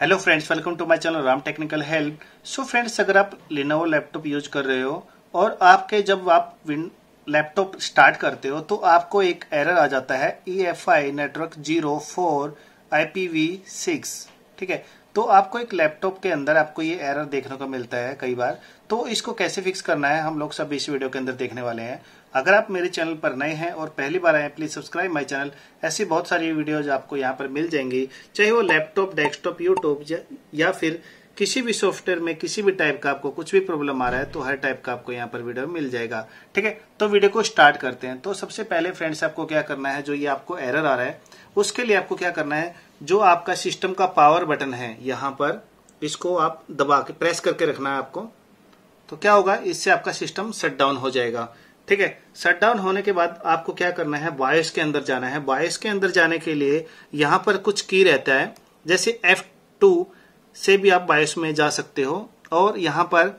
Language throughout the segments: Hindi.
hello friends welcome to my channel Ram technical help so friends अगर आप लिनोवो लैपटॉप यूज कर रहे हो और आपके जब आप लैपटॉप स्टार्ट करते हो तो आपको एक एरर आ जाता है E F I network zero four I P V six ठीक है तो आपको एक लैपटॉप के अंदर आपको ये एरर देखने को मिलता है कई बार तो इसको कैसे फिक्स करना है हम लोग सब इस वीडियो के अंदर देखने वाले हैं अगर आप मेरे चैनल पर नए हैं और पहली बार आए प्लीज सब्सक्राइब माय चैनल ऐसी बहुत सारी वीडियोज आपको यहाँ पर मिल जाएंगी चाहे वो लैपटॉप डेस्कटॉप यूट्यूब या फिर किसी भी सॉफ्टवेयर में किसी भी टाइप का आपको कुछ भी प्रॉब्लम आ रहा है तो हर टाइप का आपको यहाँ पर वीडियो मिल जाएगा ठीक है तो वीडियो को स्टार्ट करते हैं तो सबसे पहले फ्रेंड्स आपको क्या करना है जो ये आपको एरर आ रहा है उसके लिए आपको क्या करना है जो आपका सिस्टम का पावर बटन है यहाँ पर इसको आप दबा के प्रेस करके रखना है आपको तो क्या होगा इससे आपका सिस्टम शट डाउन हो जाएगा ठीक है शट डाउन होने के बाद आपको क्या करना है बायस के अंदर जाना है बायस के अंदर जाने के लिए यहाँ पर कुछ की रहता है जैसे F2 से भी आप बायोस में जा सकते हो और यहाँ पर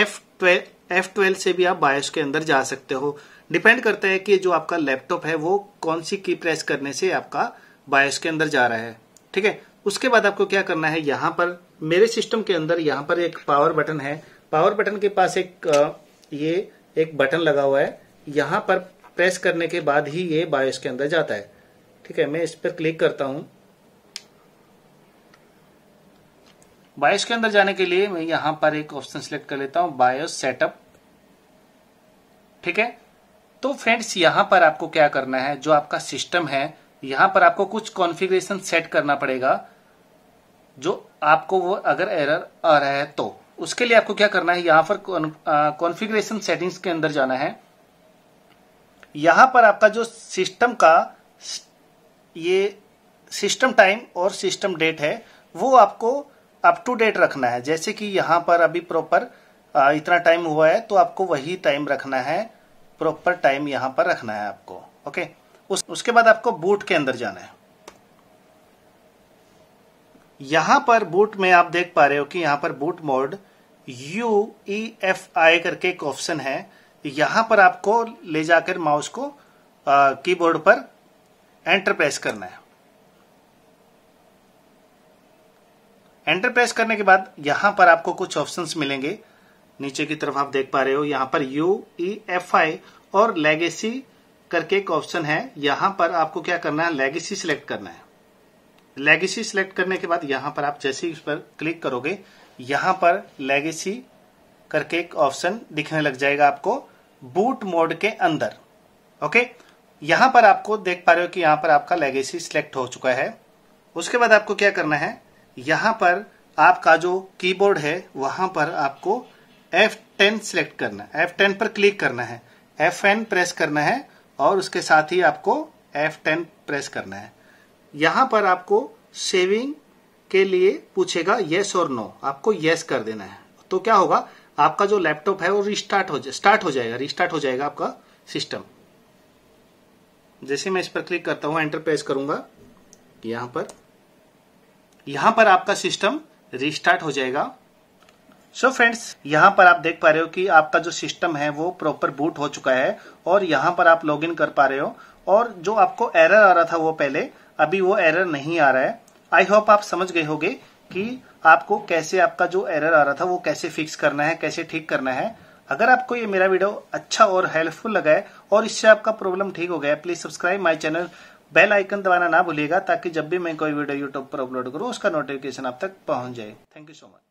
एफ ट्वेल्व एफ ट्वेल्व से भी आप बायोस के अंदर जा सकते हो डिपेंड करता है कि जो आपका लैपटॉप है वो कौन सी की प्रेस करने से आपका बायोस के अंदर जा रहा है ठीक है उसके बाद आपको क्या करना है यहाँ पर मेरे सिस्टम के अंदर यहाँ पर एक पावर बटन है पावर बटन के पास एक ये एक बटन लगा हुआ है यहाँ पर प्रेस करने के बाद ही ये बायोस के अंदर जाता है ठीक है मैं इस पर क्लिक करता हूँ बायोस के अंदर जाने के लिए मैं यहां पर एक ऑप्शन सिलेक्ट कर लेता हूं बायोस सेटअप ठीक है तो फ्रेंड्स यहां पर आपको क्या करना है जो आपका सिस्टम है यहां पर आपको कुछ कॉन्फ़िगरेशन सेट करना पड़ेगा जो आपको वो अगर एरर आ रहा है तो उसके लिए आपको क्या करना है यहां पर कॉन्फ़िगरेशन सेटिंग्स के अंदर जाना है यहां पर आपका जो सिस्टम का ये सिस्टम टाइम और सिस्टम डेट है वो आपको अप टू डेट रखना है जैसे कि यहाँ पर अभी प्रॉपर इतना टाइम हुआ है तो आपको वही टाइम रखना है प्रॉपर टाइम यहाँ पर रखना है आपको ओके उस, उसके बाद आपको बूट के अंदर जाना है यहां पर बूट में आप देख पा रहे हो कि यहां पर boot mode U E F I करके एक ऑप्शन है यहां पर आपको ले जाकर माउस को कीबोर्ड पर एंटर प्रेस करना है एंटर प्रेस करने के बाद यहां पर आपको कुछ ऑप्शन मिलेंगे नीचे की तरफ आप देख पा रहे हो यहां पर यू ई एफ आई और लेगेसी करके एक ऑप्शन है यहां पर आपको क्या करना है लेगेसी सिलेक्ट करना है लेगेसी सिलेक्ट करने के बाद यहां पर आप जैसे ही इस पर क्लिक करोगे यहां पर लेगेसी करके एक ऑप्शन दिखने लग जाएगा आपको बूट मोड के अंदर ओके यहां पर आपको देख पा रहे हो कि यहां पर आपका लेगेसी सिलेक्ट हो चुका है उसके बाद आपको क्या करना है यहां पर आपका जो कीबोर्ड है वहां पर आपको F10 सिलेक्ट करना है F10 पर क्लिक करना है Fn प्रेस करना है और उसके साथ ही आपको F10 प्रेस करना है यहां पर आपको सेविंग के लिए पूछेगा येस और नो आपको येस कर देना है तो क्या होगा आपका जो लैपटॉप है वो रिस्टार्ट हो जाए स्टार्ट हो जाएगा रिस्टार्ट हो जाएगा आपका सिस्टम जैसे मैं इस पर क्लिक करता हूं एंटर प्रेस करूंगा यहां पर यहां पर आपका सिस्टम रिस्टार्ट हो जाएगा सो so फ्रेंड्स यहाँ पर आप देख पा रहे हो कि आपका जो सिस्टम है वो प्रॉपर बूट हो चुका है और यहाँ पर आप लॉगिन कर पा रहे हो और जो आपको एरर आ रहा था वो पहले अभी वो एरर नहीं आ रहा है आई होप आप समझ गए होगे कि आपको कैसे आपका जो एरर आ रहा था वो कैसे फिक्स करना है कैसे ठीक करना है अगर आपको ये मेरा वीडियो अच्छा और हेल्पफुल लगा है और इससे आपका प्रॉब्लम ठीक हो गया है please subscribe my channel bell icon दबाना ना भूलिएगा ताकि जब भी मैं कोई वीडियो यूट्यूब पर अपलोड करूँ उसका नोटिफिकेशन आप तक पहुंच जाए थैंक यू सो मच